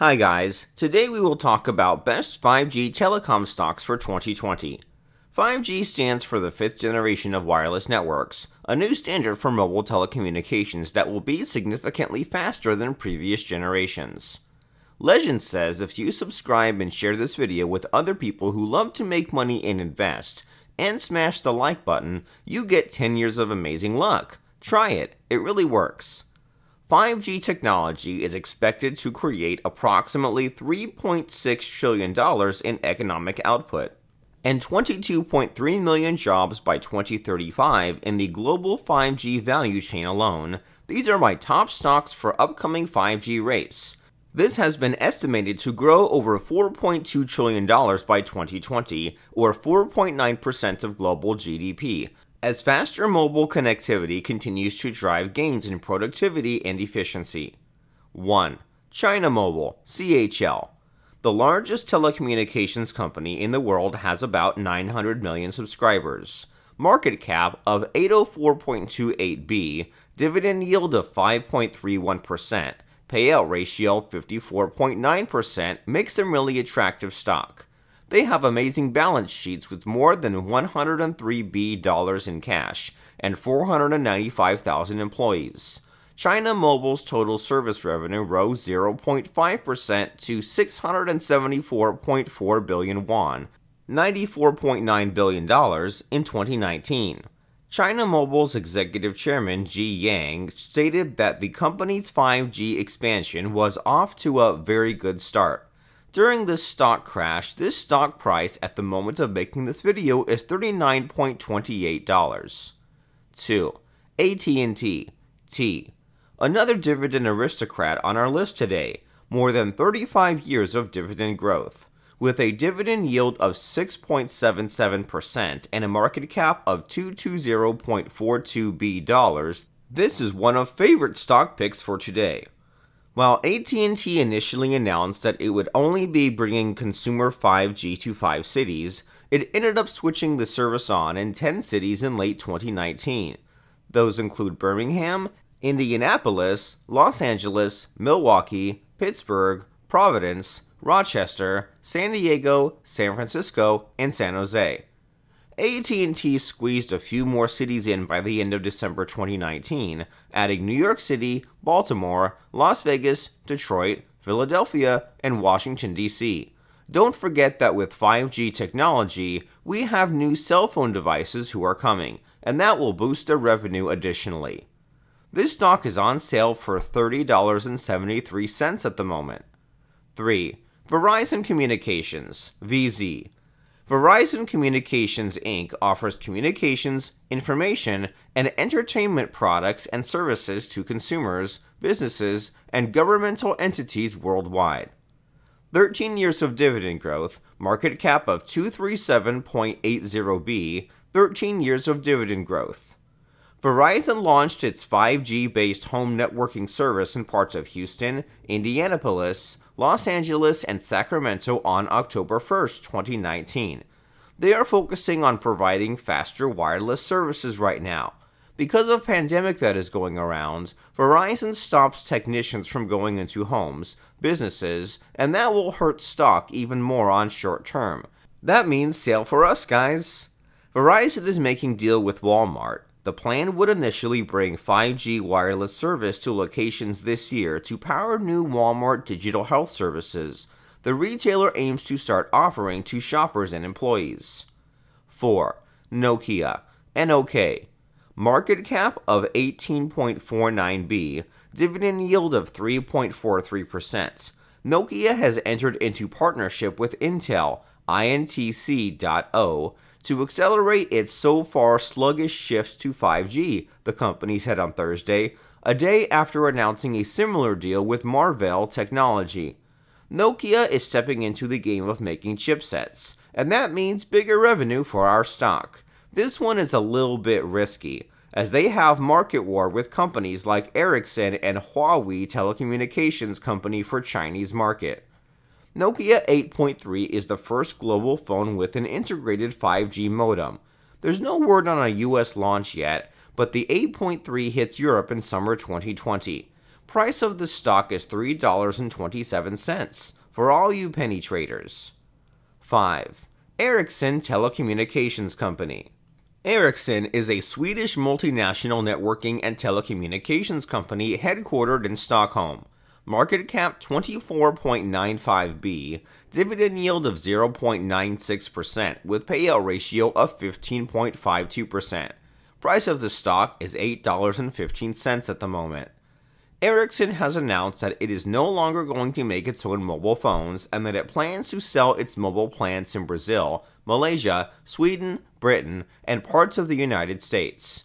Hi guys, today we will talk about best 5G telecom stocks for 2020. 5G stands for the fifth generation of wireless networks, a new standard for mobile telecommunications that will be significantly faster than previous generations. Legend says if you subscribe and share this video with other people who love to make money and invest, and smash the like button, you get 10 years of amazing luck. Try it, it really works. 5G technology is expected to create approximately $3.6 trillion in economic output and 22.3 million jobs by 2035 in the global 5G value chain alone. These are my top stocks for upcoming 5G race. This has been estimated to grow over $4.2 trillion by 2020, or 4.9% of global GDP, as faster mobile connectivity continues to drive gains in productivity and efficiency. 1. China Mobile, CHL. The largest telecommunications company in the world has about 900 million subscribers, market cap of 804.28 B, dividend yield of 5.31%, payout ratio 54.9%, makes them really attractive stock. They have amazing balance sheets with more than 103 billion dollars in cash and 495,000 employees. China Mobile's total service revenue rose 0.5% to 674.4 billion won, $94.9 billion in 2019. China Mobile's executive chairman Ji Yang stated that the company's 5G expansion was off to a very good start during this stock crash, this stock price at the moment of making this video is $39.28. 2. AT&T T. Another dividend aristocrat on our list today, more than 35 years of dividend growth, with a dividend yield of 6.77% and a market cap of 42 B dollars. This is one of favorite stock picks for today. While AT&T initially announced that it would only be bringing consumer 5G to 5 cities, it ended up switching the service on in 10 cities in late 2019. Those include Birmingham, Indianapolis, Los Angeles, Milwaukee, Pittsburgh, Providence, Rochester, San Diego, San Francisco, and San Jose. AT&T squeezed a few more cities in by the end of December 2019, adding New York City, Baltimore, Las Vegas, Detroit, Philadelphia, and Washington, D.C. Don't forget that with 5G technology, we have new cell phone devices who are coming, and that will boost their revenue additionally. This stock is on sale for $30.73 at the moment. 3. Verizon Communications, VZ, Verizon Communications Inc. offers communications, information, and entertainment products and services to consumers, businesses, and governmental entities worldwide. 13 years of dividend growth, market cap of 237.80B, 13 years of dividend growth. Verizon launched its 5G based home networking service in parts of Houston, Indianapolis, Los Angeles, and Sacramento on October 1, 2019. They are focusing on providing faster wireless services right now. Because of pandemic that is going around, Verizon stops technicians from going into homes, businesses, and that will hurt stock even more on short term. That means sale for us, guys. Verizon is making deal with Walmart the plan would initially bring 5G wireless service to locations this year to power new Walmart digital health services. The retailer aims to start offering to shoppers and employees. 4. Nokia, NOK. Market cap of 18.49 B, dividend yield of 3.43%. Nokia has entered into partnership with Intel, Intc.o to accelerate its so far sluggish shifts to 5G, the company said on Thursday, a day after announcing a similar deal with Marvell Technology. Nokia is stepping into the game of making chipsets, and that means bigger revenue for our stock. This one is a little bit risky, as they have market war with companies like Ericsson and Huawei telecommunications company for Chinese market. Nokia 8.3 is the first global phone with an integrated 5G modem. There's no word on a US launch yet, but the 8.3 hits Europe in summer 2020. Price of the stock is $3.27 for all you penny traders. 5. Ericsson Telecommunications Company Ericsson is a Swedish multinational networking and telecommunications company headquartered in Stockholm market cap 24.95B, dividend yield of 0.96%, with payout ratio of 15.52%. Price of the stock is $8.15 at the moment. Ericsson has announced that it is no longer going to make its own mobile phones and that it plans to sell its mobile plants in Brazil, Malaysia, Sweden, Britain, and parts of the United States.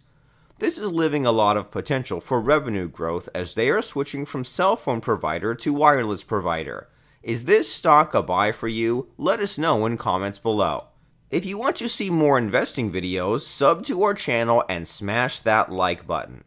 This is leaving a lot of potential for revenue growth as they are switching from cell phone provider to wireless provider. Is this stock a buy for you? Let us know in comments below. If you want to see more investing videos, sub to our channel and smash that like button.